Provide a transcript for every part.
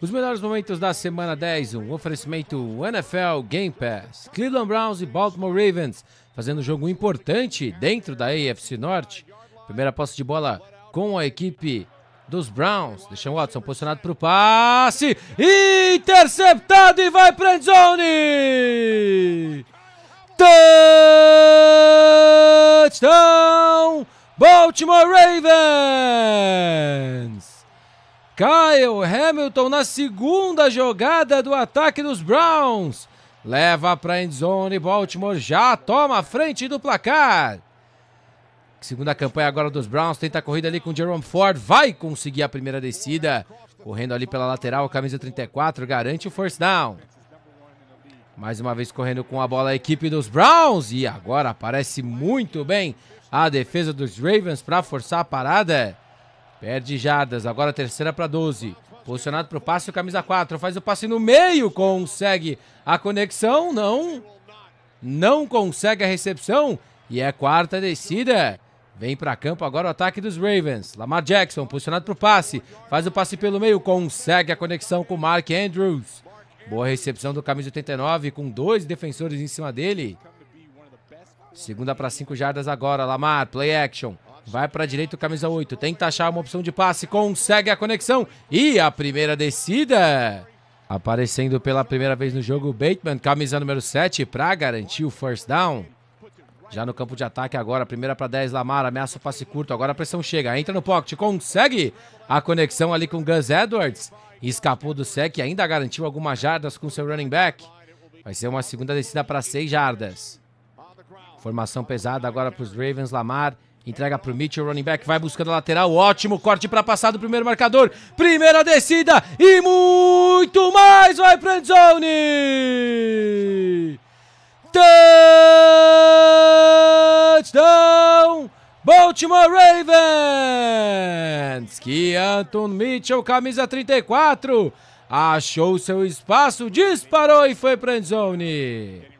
Os melhores momentos da semana 10, um oferecimento NFL Game Pass, Cleveland Browns e Baltimore Ravens, fazendo um jogo importante dentro da AFC Norte. Primeira posse de bola com a equipe dos Browns. Deixam Watson posicionado para o passe. Interceptado e vai para a zone. Touchdown Baltimore Ravens. Kyle Hamilton na segunda jogada do ataque dos Browns. Leva para a endzone, Baltimore já toma a frente do placar. Segunda campanha agora dos Browns, tenta a corrida ali com Jerome Ford, vai conseguir a primeira descida. Correndo ali pela lateral, camisa 34, garante o first down. Mais uma vez correndo com a bola a equipe dos Browns. E agora aparece muito bem a defesa dos Ravens para forçar a parada. Perde Jardas, agora terceira para 12. Posicionado para o passe, o camisa 4. Faz o passe no meio, consegue a conexão, não. Não consegue a recepção. E é quarta descida. Vem para campo agora o ataque dos Ravens. Lamar Jackson, posicionado para o passe. Faz o passe pelo meio, consegue a conexão com Mark Andrews. Boa recepção do camisa 89, com dois defensores em cima dele. Segunda para 5 jardas agora, Lamar, play action. Vai para a direita camisa 8. Tenta achar uma opção de passe. Consegue a conexão. E a primeira descida. Aparecendo pela primeira vez no jogo, Bateman, camisa número 7, para garantir o first down. Já no campo de ataque agora, primeira para 10, Lamar, ameaça o passe curto, agora a pressão chega, entra no pocket, consegue a conexão ali com Gus Edwards, escapou do sec, ainda garantiu algumas jardas com seu running back. Vai ser uma segunda descida para 6 jardas. Formação pesada agora para os Ravens, Lamar Entrega para o Mitchell, running back, vai buscando a lateral. Ótimo corte para passar do primeiro marcador. Primeira descida e muito mais. Vai pra zone. Touchdown Baltimore Ravens. Que Anton Mitchell, camisa 34, achou seu espaço, disparou e foi pra zone.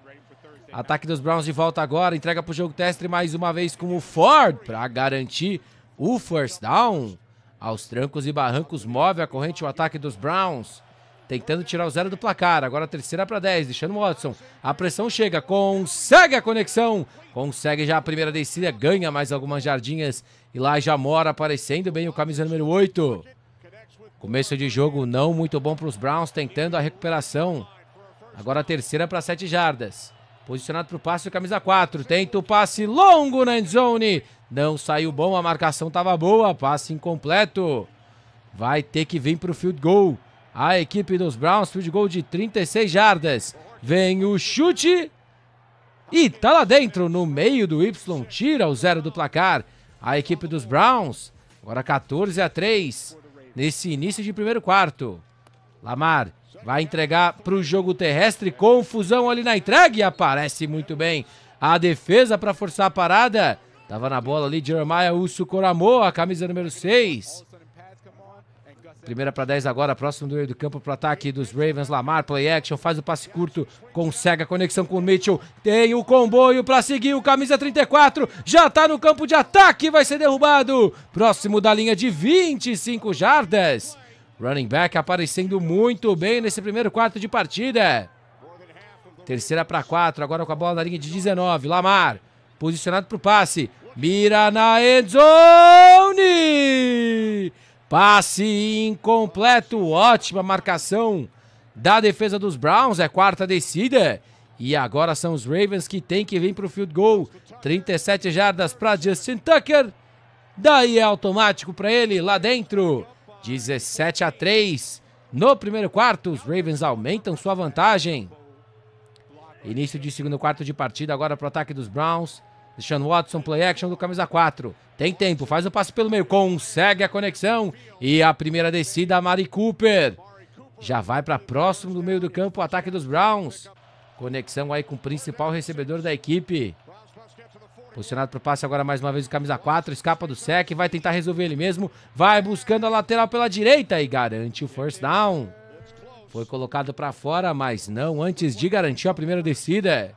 Ataque dos Browns de volta agora. Entrega para o jogo teste mais uma vez com o Ford para garantir o first down. Aos trancos e barrancos move a corrente o ataque dos Browns. Tentando tirar o zero do placar. Agora terceira para 10, deixando o Watson. A pressão chega, consegue a conexão. Consegue já a primeira descida, ganha mais algumas jardinhas. E lá já mora aparecendo bem o camisa número 8. Começo de jogo não muito bom para os Browns, tentando a recuperação. Agora a terceira para 7 jardas. Posicionado para o passe, camisa 4. Tenta o passe longo na endzone. Não saiu bom, a marcação estava boa. Passe incompleto. Vai ter que vir para o field goal. A equipe dos Browns, field goal de 36 jardas. Vem o chute. E tá lá dentro, no meio do Y. Tira o zero do placar. A equipe dos Browns. Agora 14 a 3. Nesse início de primeiro quarto. Lamar Vai entregar para o jogo terrestre. Confusão ali na entrega e aparece muito bem a defesa para forçar a parada. Tava na bola ali Jeremiah Uso Coramo, a camisa número 6. Primeira para 10 agora, próximo do meio do campo para o ataque dos Ravens. Lamar, play action, faz o passe curto, consegue a conexão com o Mitchell. Tem o comboio para seguir o camisa 34. Já está no campo de ataque, vai ser derrubado. Próximo da linha de 25 jardas. Running back aparecendo muito bem nesse primeiro quarto de partida. Terceira para quatro, agora com a bola na linha de 19. Lamar, posicionado para o passe. Mira na endzone! Passe incompleto, ótima marcação da defesa dos Browns, é quarta descida. E agora são os Ravens que tem que vir para o field goal. 37 jardas para Justin Tucker. Daí é automático para ele lá dentro. 17 a 3. No primeiro quarto, os Ravens aumentam sua vantagem. Início de segundo quarto de partida agora para o ataque dos Browns. Deixando Watson, play action do camisa 4. Tem tempo, faz o passe pelo meio, consegue a conexão. E a primeira descida, Mari Cooper. Já vai para próximo do meio do campo o ataque dos Browns. Conexão aí com o principal recebedor da equipe. Posicionado para o passe agora mais uma vez o camisa 4, escapa do sec, vai tentar resolver ele mesmo, vai buscando a lateral pela direita e garante o first down. Foi colocado para fora, mas não antes de garantir a primeira descida.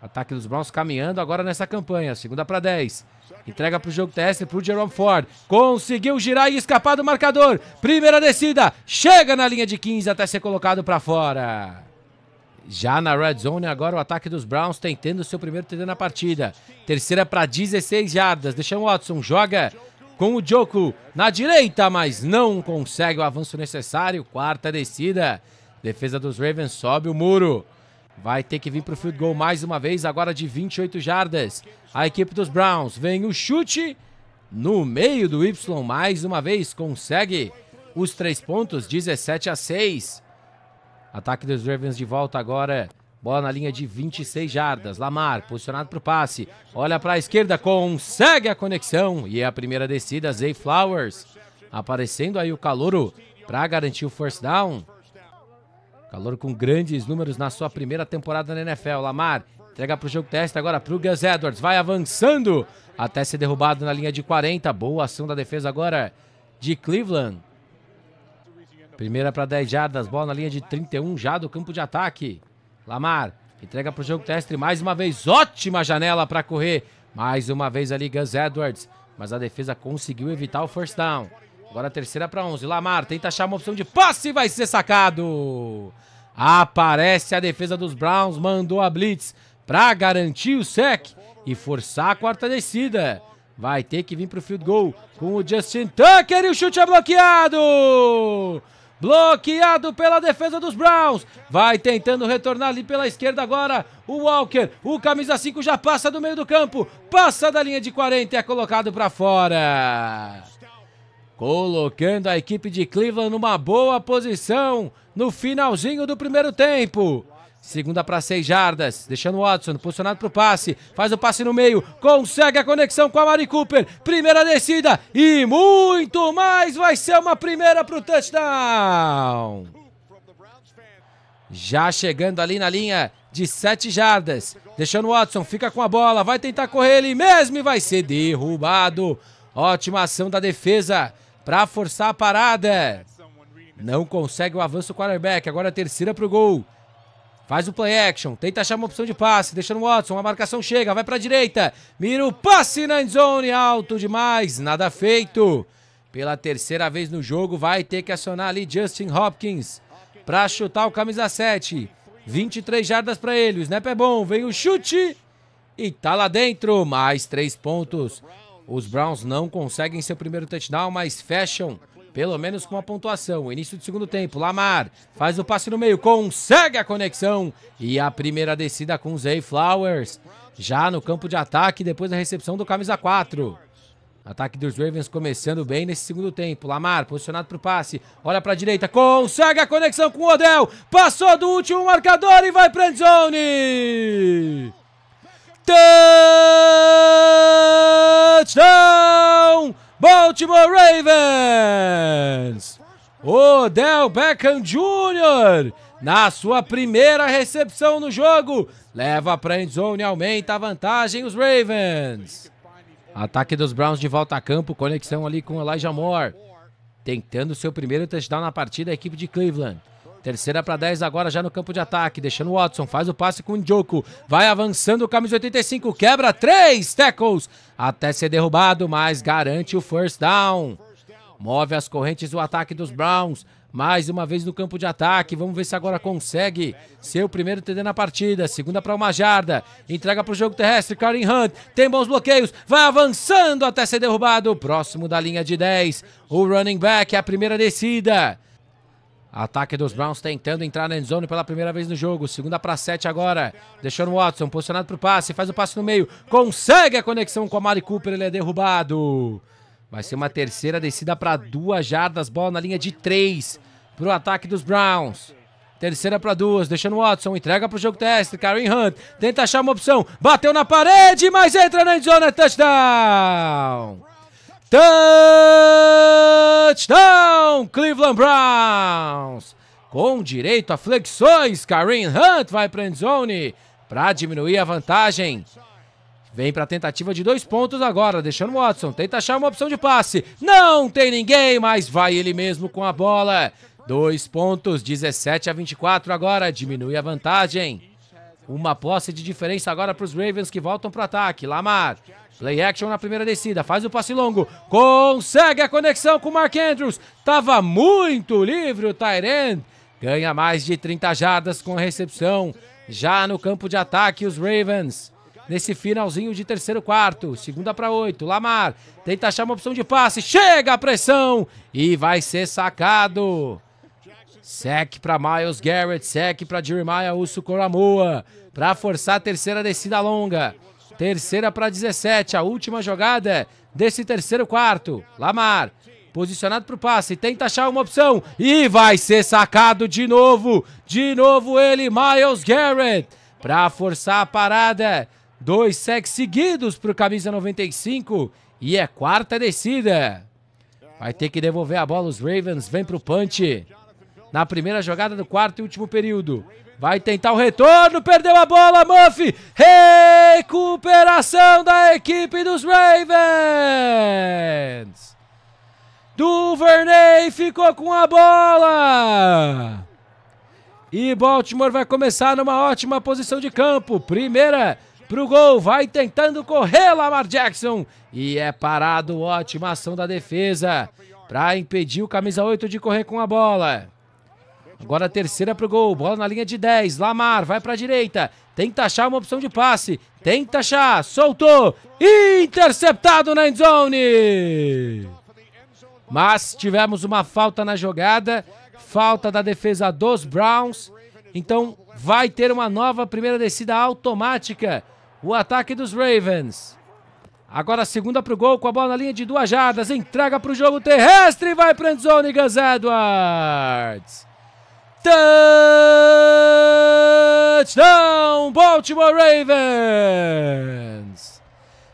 Ataque dos Browns caminhando agora nessa campanha, segunda para 10. Entrega para o jogo teste para o Jerome Ford. Conseguiu girar e escapar do marcador. Primeira descida, chega na linha de 15 até ser colocado para fora. Já na red zone, agora o ataque dos Browns tentando seu primeiro TD na partida. Terceira para 16 jardas. Deixa o Watson, joga com o Joku na direita, mas não consegue o avanço necessário. Quarta descida. Defesa dos Ravens sobe o muro. Vai ter que vir para o field goal mais uma vez, agora de 28 jardas. A equipe dos Browns vem o chute no meio do Y mais uma vez. Consegue os três pontos, 17 a 6. Ataque dos Ravens de volta agora. Bola na linha de 26 jardas. Lamar, posicionado para o passe. Olha para a esquerda, consegue a conexão. E é a primeira descida, Zay Flowers. Aparecendo aí o Calouro para garantir o first down. Calouro com grandes números na sua primeira temporada na NFL. Lamar entrega para o jogo teste agora para o Gus Edwards. Vai avançando até ser derrubado na linha de 40. Boa ação da defesa agora de Cleveland. Primeira para 10 jardas, bola na linha de 31 já do campo de ataque. Lamar entrega para o jogo terrestre mais uma vez. Ótima janela para correr. Mais uma vez ali Gus Edwards. Mas a defesa conseguiu evitar o first down. Agora a terceira para 11. Lamar tenta achar uma opção de passe e vai ser sacado. Aparece a defesa dos Browns, mandou a blitz para garantir o sec e forçar a quarta descida. Vai ter que vir para o field goal com o Justin Tucker e o chute é bloqueado bloqueado pela defesa dos Browns. Vai tentando retornar ali pela esquerda agora o Walker. O camisa 5 já passa do meio do campo, passa da linha de 40 e é colocado para fora. Colocando a equipe de Cleveland numa boa posição no finalzinho do primeiro tempo. Segunda para seis jardas, deixando o Watson posicionado para o passe, faz o passe no meio, consegue a conexão com a Mari Cooper, primeira descida e muito mais, vai ser uma primeira para o touchdown. Já chegando ali na linha de sete jardas, deixando o Watson, fica com a bola, vai tentar correr ele mesmo e vai ser derrubado. Ótima ação da defesa para forçar a parada. Não consegue o avanço o quarterback, agora a terceira para o gol. Faz o play action, tenta achar uma opção de passe, deixando o Watson, a marcação chega, vai para a direita, mira o passe na zone, alto demais, nada feito. Pela terceira vez no jogo, vai ter que acionar ali Justin Hopkins para chutar o camisa 7. 23 jardas para ele, o snap é bom, vem o chute e tá lá dentro, mais três pontos. Os Browns não conseguem seu primeiro touchdown, mas fecham pelo menos com uma pontuação. Início do segundo tempo, Lamar faz o passe no meio, consegue a conexão e a primeira descida com Zay Flowers, já no campo de ataque depois da recepção do camisa 4. Ataque dos Ravens começando bem nesse segundo tempo. Lamar posicionado para o passe. Olha para a direita. Consegue a conexão com o Odell. Passou do último marcador e vai para a zone. Touchdown! Baltimore Ravens. Odell Beckham Jr. na sua primeira recepção no jogo, leva para endzone e aumenta a vantagem os Ravens. Ataque dos Browns de volta a campo, conexão ali com Elijah Moore, tentando seu primeiro touchdown na partida a equipe de Cleveland. Terceira para 10 agora já no campo de ataque, deixando o Watson, faz o passe com o Njoku, vai avançando o camisa 85, quebra três tackles, até ser derrubado, mas garante o first down. Move as correntes o ataque dos Browns, mais uma vez no campo de ataque, vamos ver se agora consegue ser o primeiro TD na partida, segunda para uma jarda, entrega para o jogo terrestre, Karen Hunt, tem bons bloqueios, vai avançando até ser derrubado, próximo da linha de 10, o running back, a primeira descida. Ataque dos Browns tentando entrar na endzone pela primeira vez no jogo. Segunda para sete agora. Deixando Watson posicionado para o passe. Faz o passe no meio. Consegue a conexão com a Mari Cooper. Ele é derrubado. Vai ser uma terceira descida para duas jardas. Bola na linha de três para o ataque dos Browns. Terceira para duas, deixando Watson, entrega para o jogo teste, Karen Hunt, tenta achar uma opção, bateu na parede, mas entra na endzone, é touchdown! Touchdown, Cleveland Browns! Com direito a flexões, Kareem Hunt vai para a endzone para diminuir a vantagem. Vem para a tentativa de dois pontos agora, deixando Watson. Tenta achar uma opção de passe. Não tem ninguém, mas vai ele mesmo com a bola. Dois pontos, 17 a 24 agora, diminui a vantagem. Uma posse de diferença agora para os Ravens que voltam para o ataque. Lamar, play action na primeira descida, faz o passe longo, consegue a conexão com o Mark Andrews. Tava muito livre o Tyrant. Ganha mais de 30 jardas com a recepção. Já no campo de ataque, os Ravens. Nesse finalzinho de terceiro quarto, segunda para oito, Lamar tenta achar uma opção de passe, chega a pressão e vai ser sacado. Sec para Miles Garrett, sec para Jeremiah Uso Coramoa, para forçar a terceira descida longa. Terceira para 17, a última jogada desse terceiro quarto. Lamar, posicionado para o passe, tenta achar uma opção e vai ser sacado de novo. De novo ele, Miles Garrett, para forçar a parada. Dois secs seguidos para o camisa 95 e é quarta descida. Vai ter que devolver a bola os Ravens, vem para o punch na primeira jogada do quarto e último período. Vai tentar o retorno, perdeu a bola, Muff. Recuperação da equipe dos Ravens. Duvernay ficou com a bola. E Baltimore vai começar numa ótima posição de campo. Primeira pro gol, vai tentando correr Lamar Jackson. E é parado, ótima ação da defesa para impedir o camisa 8 de correr com a bola. Agora a terceira pro gol. Bola na linha de 10. Lamar vai pra direita. Tenta achar uma opção de passe. Tenta achar. Soltou. Interceptado na endzone. Mas tivemos uma falta na jogada. Falta da defesa dos Browns. Então vai ter uma nova primeira descida automática. O ataque dos Ravens. Agora a segunda pro gol com a bola na linha de duas jardas. Entrega pro jogo terrestre e vai pra endzone, Gus Edwards. Touchdown, Baltimore Ravens!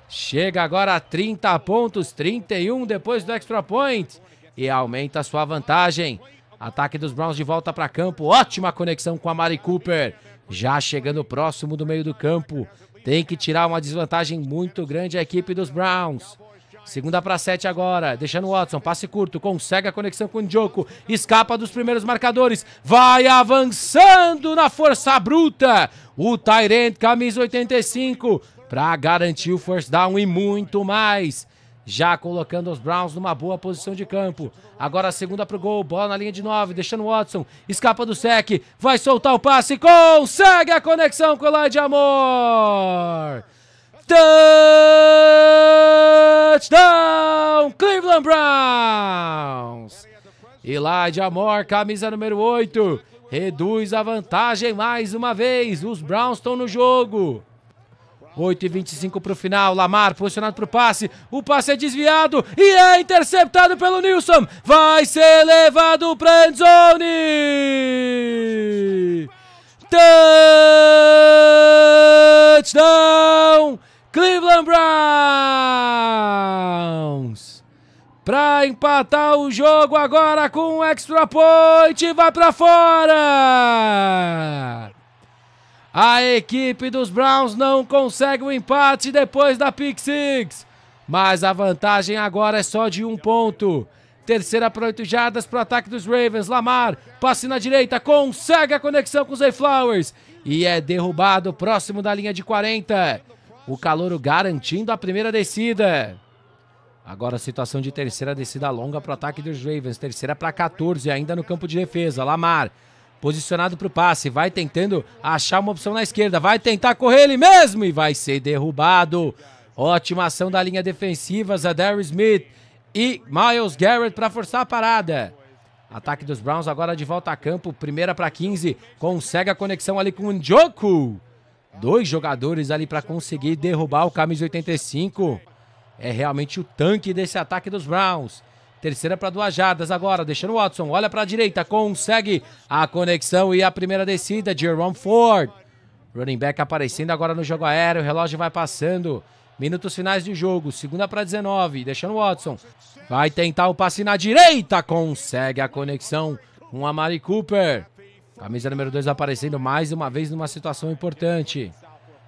Chega agora a 30 pontos, 31 depois do extra point e aumenta sua vantagem. Ataque dos Browns de volta para campo. Ótima conexão com a Mari Cooper. Já chegando próximo do meio do campo. Tem que tirar uma desvantagem muito grande a equipe dos Browns. Segunda para sete agora, deixando o Watson, passe curto, consegue a conexão com o Njoku, escapa dos primeiros marcadores, vai avançando na força bruta, o Tyrant, camisa 85, para garantir o first down e muito mais. Já colocando os Browns numa boa posição de campo. Agora a segunda pro gol, bola na linha de 9, deixando o Watson, escapa do sec, vai soltar o passe, consegue a conexão com o de Amor. Touchdown Cleveland Browns! Elijah Amor, camisa número 8, reduz a vantagem mais uma vez. Os Browns estão no jogo. 8 e 25 para o final. Lamar posicionado para o passe. O passe é desviado e é interceptado pelo Nilson. Vai ser levado para endzone. Touchdown! Cleveland Browns. Para empatar o jogo agora com um extra point, vai para fora. A equipe dos Browns não consegue o um empate depois da pick six, mas a vantagem agora é só de um ponto. Terceira para oito jardas para o ataque dos Ravens. Lamar, passe na direita, consegue a conexão com o Zay Flowers. E é derrubado próximo da linha de 40. O Calouro garantindo a primeira descida. Agora a situação de terceira descida longa para o ataque dos Ravens. Terceira para 14, ainda no campo de defesa. Lamar posicionado para o passe, vai tentando achar uma opção na esquerda, vai tentar correr ele mesmo e vai ser derrubado. Ótima ação da linha defensiva, Zadar Smith e Miles Garrett para forçar a parada. Ataque dos Browns agora de volta a campo, primeira para 15, consegue a conexão ali com o Njoku dois jogadores ali para conseguir derrubar o camisa 85. É realmente o tanque desse ataque dos Browns. Terceira para duas jardas agora, deixando o Watson. Olha para a direita, consegue a conexão e a primeira descida de Jerome Ford. Running back aparecendo agora no jogo aéreo, o relógio vai passando. Minutos finais de jogo, segunda para 19, deixando o Watson. Vai tentar o passe na direita, consegue a conexão com a Mari Cooper. Camisa número 2 aparecendo mais uma vez numa situação importante.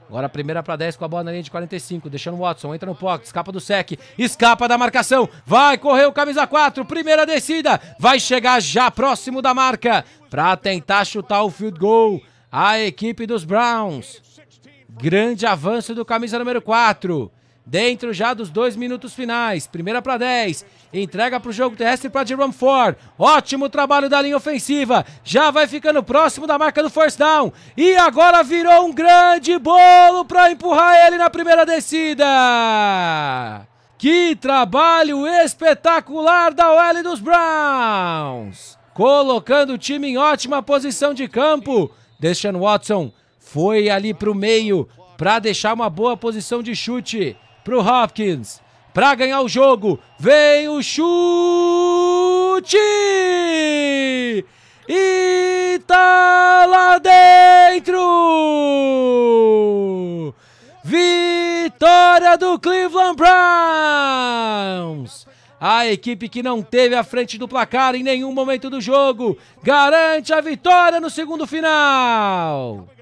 Agora a primeira para 10 com a bola na linha de 45. Deixando o Watson. Entra no pocket. Escapa do sec. Escapa da marcação. Vai correr o camisa 4. Primeira descida. Vai chegar já próximo da marca. Para tentar chutar o field goal. A equipe dos Browns. Grande avanço do camisa número 4. Dentro já dos dois minutos finais. Primeira para 10. Entrega para o jogo terrestre para Jerome Ford. Ótimo trabalho da linha ofensiva. Já vai ficando próximo da marca do first down. E agora virou um grande bolo para empurrar ele na primeira descida. Que trabalho espetacular da OL dos Browns. Colocando o time em ótima posição de campo. Deshaun Watson foi ali para o meio para deixar uma boa posição de chute pro Hopkins. Para ganhar o jogo, vem o chute! E tá lá dentro! Vitória do Cleveland Browns! A equipe que não teve a frente do placar em nenhum momento do jogo garante a vitória no segundo final.